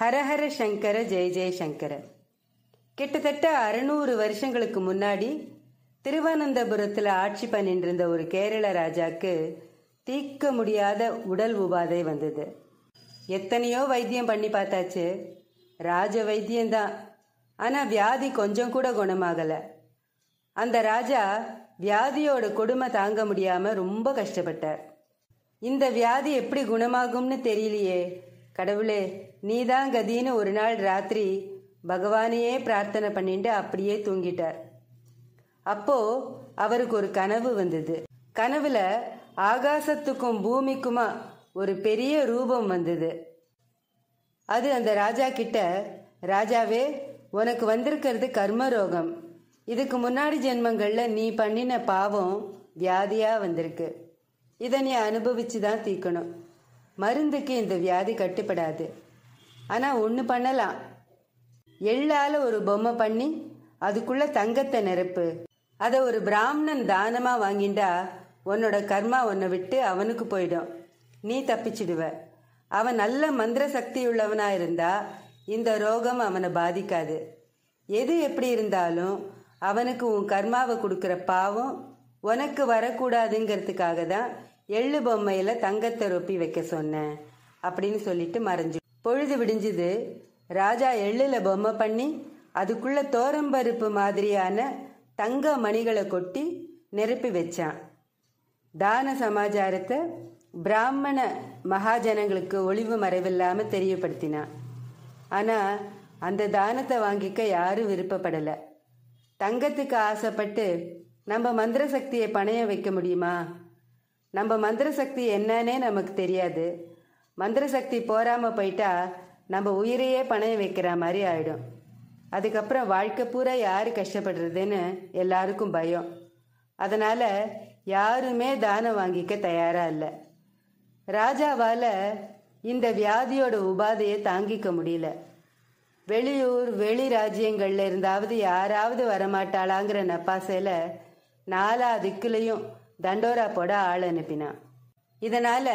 ஹரஹர சங்கர ஜெய ஜெயசங்கர கிட்டத்தட்ட அறுநூறு வருஷங்களுக்கு முன்னாடி திருவனந்தபுரத்தில் ஆட்சி பண்ணிட்டு இருந்த ஒரு கேரள ராஜாக்கு தீர்க்க முடியாத உடல் உபாதை வந்தது எத்தனையோ வைத்தியம் பண்ணி பார்த்தாச்சு ராஜ வைத்தியம்தான் ஆனால் வியாதி கொஞ்சம் கூட குணமாகலை அந்த ராஜா வியாதியோட கொடுமை தாங்க முடியாமல் ரொம்ப கஷ்டப்பட்டார் இந்த வியாதி எப்படி குணமாகும்னு தெரியலையே கடவுளே நீதான் கதின்னு ஒரு நாள் ராத்திரி பகவானையே பிரார்த்தனை பண்ணிட்டு அப்படியே தூங்கிட்டார் அப்போ அவருக்கு ஒரு கனவு வந்தது கனவுல ஆகாசத்துக்கும் பூமிக்குமா ஒரு பெரிய ரூபம் வந்தது அது அந்த ராஜா கிட்ட ராஜாவே உனக்கு வந்திருக்கிறது கர்ம ரோகம் இதுக்கு முன்னாடி ஜென்மங்களில் நீ பண்ணின பாவம் வியாதியாக வந்திருக்கு இதை நீ அனுபவிச்சுதான் தான் தீக்கணும் மருந்துக்கு இந்த வியாதி கட்டுப்படாது ஆனால் ஒன்று பண்ணலாம் எள்ளால் ஒரு பொம்மை பண்ணி அதுக்குள்ளே தங்கத்தை நிரப்பு அதை ஒரு பிராமணன் தானமாக வாங்கிண்டா உன்னோட கர்மா உன்னை விட்டு அவனுக்கு போயிடும் நீ தப்பிச்சிடுவ அவன் நல்ல மந்திர சக்தி உள்ளவனா இருந்தா இந்த ரோகம் அவனை பாதிக்காது எது எப்படி இருந்தாலும் அவனுக்கு உன் கர்மாவை கொடுக்குற பாவம் உனக்கு வரக்கூடாதுங்கிறதுக்காக தான் எள்ளு பொம்மையில் தங்கத்தை ரொப்பி வைக்க சொன்னேன் அப்படின்னு சொல்லிட்டு மறைஞ்சு பொழுது விடிஞ்சுது ராஜா எள்ளில் பொம்மை பண்ணி அதுக்குள்ள தோரம்பருப்பு மாதிரியான தங்க மணிகளை கொட்டி நிரப்பி வச்சான் தான சமாச்சாரத்தை பிராமண மகாஜனங்களுக்கு ஒளிவு மறைவில்லாமல் தெரியப்படுத்தினான் ஆனால் அந்த தானத்தை வாங்கிக்க யாரும் விருப்பப்படலை தங்கத்துக்கு ஆசைப்பட்டு நம்ம மந்திர சக்தியை பணையம் வைக்க முடியுமா நம்ம மந்திர சக்தி என்னன்னே நமக்கு தெரியாது மந்திர சக்தி போராமல் போயிட்டா நம்ம உயிரையே பணையம் வைக்கிற மாதிரி ஆயிடும் அதுக்கப்புறம் வாழ்க்கை பூரா யார் கஷ்டப்படுறதுன்னு எல்லாருக்கும் பயம் அதனால் யாருமே தானம் வாங்கிக்க தயாராக இல்லை ராஜாவால் இந்த வியாதியோட உபாதையை தாங்கிக்க முடியல வெளியூர் வெளி ராஜ்யங்கள்ல இருந்தாவது யாராவது வரமாட்டாளாங்கிற நப்பாசையில் நாலா திக்குலையும் தண்டோரா போட ஆள் அனுப்பினான் இதனால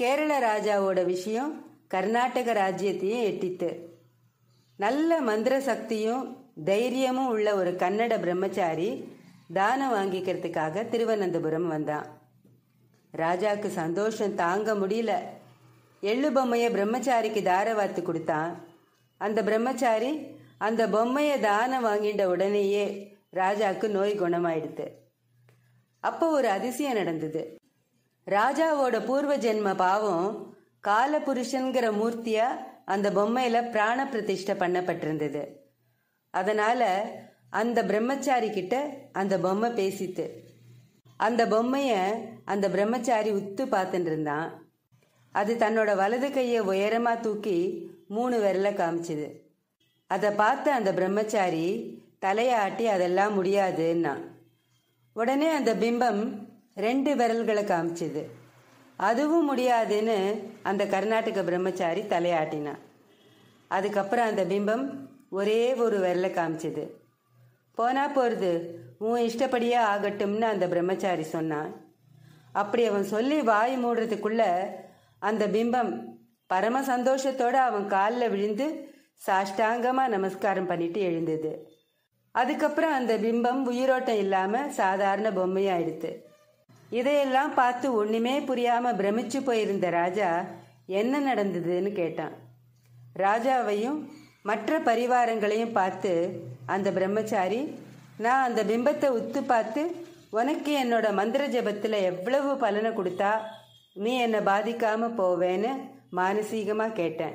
கேரள ராஜாவோட விஷயம் கர்நாடக ராஜ்யத்தையும் எட்டித்து நல்ல மந்திர சக்தியும் தைரியமும் உள்ள ஒரு கன்னட பிரம்மச்சாரி தானம் வாங்கிக்கிறதுக்காக திருவனந்தபுரம் வந்தான் ராஜாக்கு சந்தோஷம் தாங்க முடியல எள்ளு பொம்மையை பிரம்மச்சாரிக்கு தாரவாத்து கொடுத்தான் அந்த பிரம்மச்சாரி அந்த பொம்மையை தானம் வாங்கிட்ட உடனேயே ராஜாக்கு நோய் குணமாயிடுது அப்போ ஒரு அதிசயம் நடந்தது ராஜாவோட பூர்வ ஜென்ம பாவம் காலபுருஷன்கிற மூர்த்தியா அந்த பொம்மையில பிராண பிரதிஷ்டை பண்ணப்பட்டிருந்தது அதனால அந்த பிரம்மச்சாரி கிட்ட அந்த பொம்மை பேசித்து அந்த பொம்மைய அந்த பிரம்மச்சாரி உத்து பார்த்துட்டு இருந்தான் அது தன்னோட வலது கையை உயரமா தூக்கி மூணு விரல காமிச்சது அதை பார்த்த அந்த பிரம்மச்சாரி தலையாட்டி அதெல்லாம் முடியாதுன்னா உடனே அந்த பிம்பம் ரெண்டு விரல்களை காமிச்சது அதுவும் முடியாதுன்னு அந்த கர்நாடக பிரம்மச்சாரி தலையாட்டினான் அதுக்கப்புறம் அந்த பிம்பம் ஒரே ஒரு விரலை காமிச்சது போனா போகிறது உன் இஷ்டப்படியே ஆகட்டும்னு அந்த பிரம்மச்சாரி சொன்னான் அப்படி அவன் சொல்லி வாய் மூடுறதுக்குள்ள அந்த பிம்பம் பரம சந்தோஷத்தோட அவன் காலில் விழுந்து சாஷ்டாங்கமாக நமஸ்காரம் பண்ணிட்டு எழுந்தது அதுக்கப்புறம் அந்த பிம்பம் உயிரோட்டம் இல்லாமல் சாதாரண பொம்மையாயிடுது இதையெல்லாம் பார்த்து ஒன்றுமே புரியாமல் பிரமிச்சு போயிருந்த ராஜா என்ன நடந்ததுன்னு கேட்டான் ராஜாவையும் மற்ற பரிவாரங்களையும் பார்த்து அந்த பிரம்மச்சாரி நான் அந்த பிம்பத்தை உத்து பார்த்து உனக்கு என்னோட மந்திர ஜபத்தில் எவ்வளவு பலனை கொடுத்தா நீ என்னை பாதிக்காமல் போவேன்னு மானசீகமாக கேட்டேன்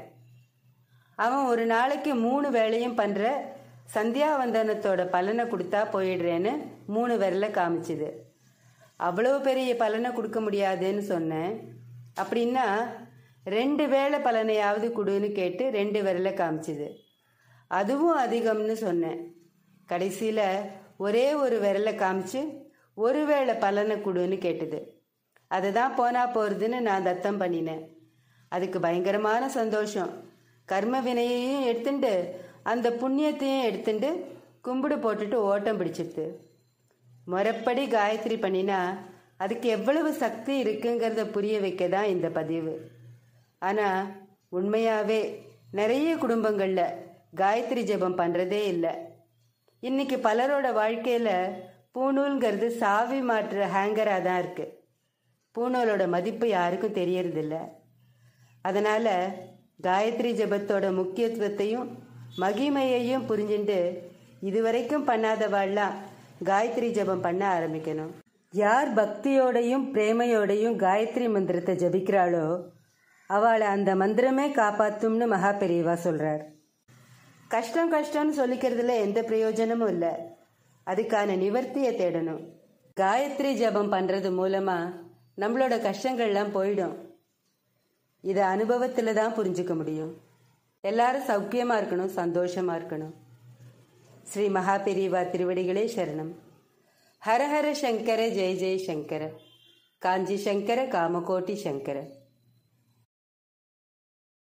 அவன் ஒரு நாளைக்கு மூணு வேலையும் பண்ணுற சந்தியாவந்தனத்தோட பலனை கொடுத்தா போயிடுறேன்னு மூணு விரலை காமிச்சுது அவ்வளோ பெரிய பலனை கொடுக்க முடியாதுன்னு சொன்னேன் அப்படின்னா ரெண்டு வேளை பலனையாவது கொடுன்னு கேட்டு ரெண்டு விரலை காமிச்சுது அதுவும் அதிகம்னு சொன்னேன் கடைசியில் ஒரே ஒரு விரலை காமிச்சு ஒரு வேளை பலனை கொடுன்னு கேட்டது அதை தான் போனால் போகிறதுன்னு நான் தத்தம் பண்ணினேன் அதுக்கு பயங்கரமான சந்தோஷம் கர்ம வினையையும் எடுத்துட்டு அந்த புண்ணியத்தையும் எடுத்துட்டு கும்பிடு போட்டுட்டு ஓட்டம் பிடிச்சிடுது முறைப்படி காயத்ரி பண்ணினா அதுக்கு எவ்வளவு சக்தி இருக்குங்கிறத புரிய வைக்க தான் இந்த பதிவு ஆனால் உண்மையாகவே நிறைய குடும்பங்களில் காயத்ரி ஜபம் பண்ணுறதே இல்லை இன்னைக்கு பலரோட வாழ்க்கையில் பூநூல்ங்கிறது சாவி மாற்ற ஹேங்கராக தான் இருக்குது பூணூலோட மதிப்பு யாருக்கும் தெரியறதில்ல அதனால் காயத்ரி ஜபத்தோட முக்கியத்துவத்தையும் மகிமையையும் புரிஞ்சுட்டு இதுவரைக்கும் பண்ணாதவாள்லாம் காயத்ரி ஜபம் பண்ண ஆரம்பிக்கணும் யார் பக்தியோடையும் பிரேமையோடையும் காயத்ரி மந்திரத்தை ஜபிக்கிறாளோ அவளை அந்த மந்திரமே காப்பாத்தும்னு மகா பெரியவா சொல்றார் கஷ்டம் கஷ்டம்னு சொல்லிக்கிறதுல எந்த பிரயோஜனமும் இல்லை அதுக்கான நிவர்த்தியை தேடணும் காயத்ரி ஜபம் பண்றது மூலமா நம்மளோட கஷ்டங்கள்லாம் போயிடும் இதை அனுபவத்தில் தான் புரிஞ்சுக்க முடியும் எல்லாரும் சௌக்கியமாக இருக்கணும் சந்தோஷமாக இருக்கணும் ശ്രീ മഹാപെരീവ തിരുവടികളെ ശരണം ഹരഹര ശങ്കര ജയ ജയ ശങ്കര കാഞ്ചി ശങ്കര കാമകോട്ടി ശങ്കര